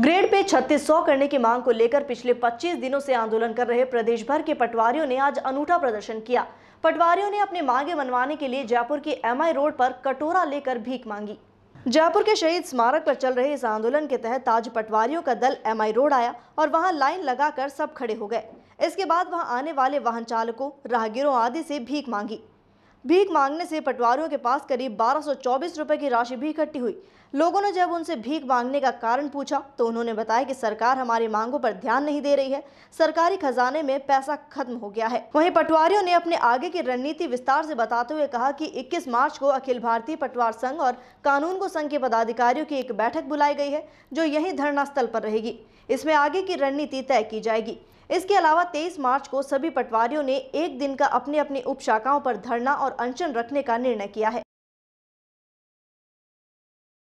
grade pay छत्तीस सौ करने की मांग को लेकर पिछले 25 दिनों से आंदोलन कर रहे प्रदेश भर के पटवारियों ने आज अनूठा प्रदर्शन किया पटवारियों ने अपनी मांगे मनवाने के लिए जयपुर के एमआई रोड पर कटोरा लेकर भीख मांगी जयपुर के शहीद स्मारक पर चल रहे इस आंदोलन के तहत आज पटवारियों का दल एमआई रोड आया और वहां लाइन लगाकर सब खड़े हो गए इसके बाद वहां आने वाले वाहन चालकों राहगीरों आदि से भीख मांगी भीख मांगने से पटवारियों के पास करीब बारह रुपए की राशि भी इकट्ठी हुई लोगों ने जब उनसे भीख मांगने का कारण पूछा तो उन्होंने बताया कि सरकार हमारी मांगों पर ध्यान नहीं दे रही है सरकारी खजाने में पैसा खत्म हो गया है वहीं पटवारियों ने अपने आगे की रणनीति विस्तार से बताते हुए कहा कि 21 मार्च को अखिल भारतीय पटवार संघ और कानून को संघ के पदाधिकारियों की एक बैठक बुलाई गई है जो यही धरना स्थल पर रहेगी इसमें आगे की रणनीति तय की जाएगी इसके अलावा तेईस मार्च को सभी पटवारियों ने एक दिन का अपने अपनी उप शाखाओं पर धरना और और अनशन रखने का निर्णय किया है